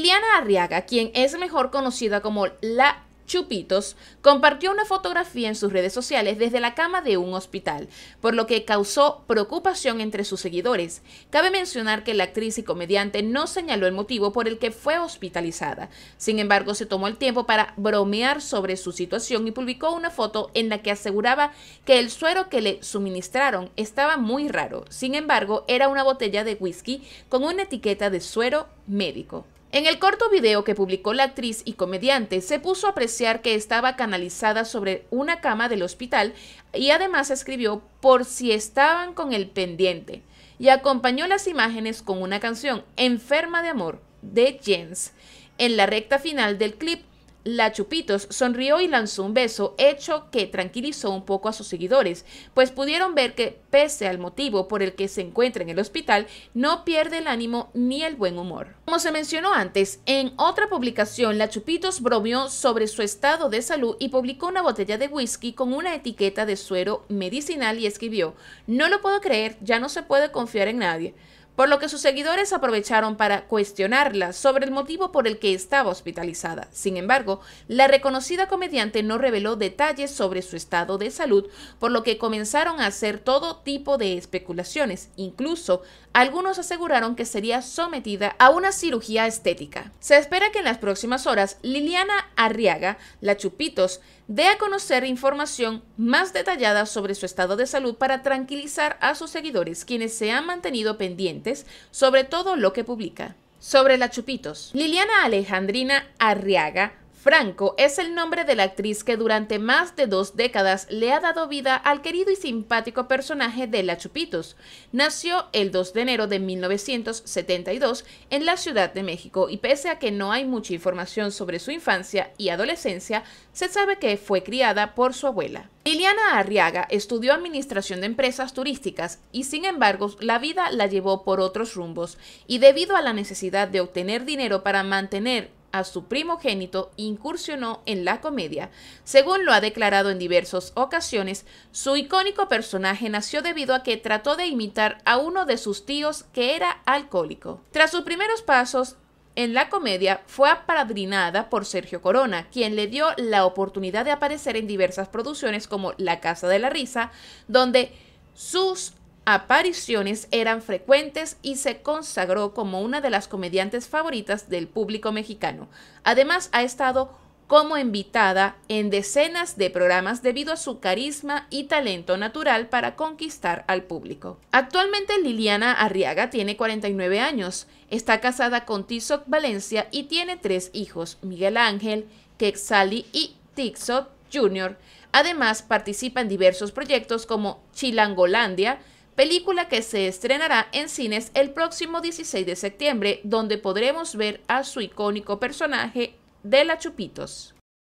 Liliana Arriaga, quien es mejor conocida como la Chupitos compartió una fotografía en sus redes sociales desde la cama de un hospital, por lo que causó preocupación entre sus seguidores. Cabe mencionar que la actriz y comediante no señaló el motivo por el que fue hospitalizada. Sin embargo, se tomó el tiempo para bromear sobre su situación y publicó una foto en la que aseguraba que el suero que le suministraron estaba muy raro. Sin embargo, era una botella de whisky con una etiqueta de suero médico. En el corto video que publicó la actriz y comediante, se puso a apreciar que estaba canalizada sobre una cama del hospital y además escribió por si estaban con el pendiente y acompañó las imágenes con una canción, Enferma de Amor, de Jens. En la recta final del clip la Chupitos sonrió y lanzó un beso, hecho que tranquilizó un poco a sus seguidores, pues pudieron ver que, pese al motivo por el que se encuentra en el hospital, no pierde el ánimo ni el buen humor. Como se mencionó antes, en otra publicación, La Chupitos bromeó sobre su estado de salud y publicó una botella de whisky con una etiqueta de suero medicinal y escribió, no lo puedo creer, ya no se puede confiar en nadie por lo que sus seguidores aprovecharon para cuestionarla sobre el motivo por el que estaba hospitalizada. Sin embargo, la reconocida comediante no reveló detalles sobre su estado de salud, por lo que comenzaron a hacer todo tipo de especulaciones. Incluso, algunos aseguraron que sería sometida a una cirugía estética. Se espera que en las próximas horas Liliana Arriaga, la Chupitos, dé a conocer información más detallada sobre su estado de salud para tranquilizar a sus seguidores, quienes se han mantenido pendientes sobre todo lo que publica. Sobre la Chupitos, Liliana Alejandrina Arriaga Franco es el nombre de la actriz que durante más de dos décadas le ha dado vida al querido y simpático personaje de La Chupitos. Nació el 2 de enero de 1972 en la Ciudad de México y pese a que no hay mucha información sobre su infancia y adolescencia, se sabe que fue criada por su abuela. Liliana Arriaga estudió administración de empresas turísticas y sin embargo la vida la llevó por otros rumbos y debido a la necesidad de obtener dinero para mantener a su primogénito, incursionó en la comedia. Según lo ha declarado en diversas ocasiones, su icónico personaje nació debido a que trató de imitar a uno de sus tíos que era alcohólico. Tras sus primeros pasos, en la comedia fue apadrinada por Sergio Corona, quien le dio la oportunidad de aparecer en diversas producciones como La Casa de la Risa, donde sus apariciones eran frecuentes y se consagró como una de las comediantes favoritas del público mexicano. Además, ha estado como invitada en decenas de programas debido a su carisma y talento natural para conquistar al público. Actualmente Liliana Arriaga tiene 49 años, está casada con Tizoc Valencia y tiene tres hijos, Miguel Ángel, Quexali y Tizoc Jr. Además participa en diversos proyectos como Chilangolandia, película que se estrenará en cines el próximo 16 de septiembre, donde podremos ver a su icónico personaje de la Chupitos.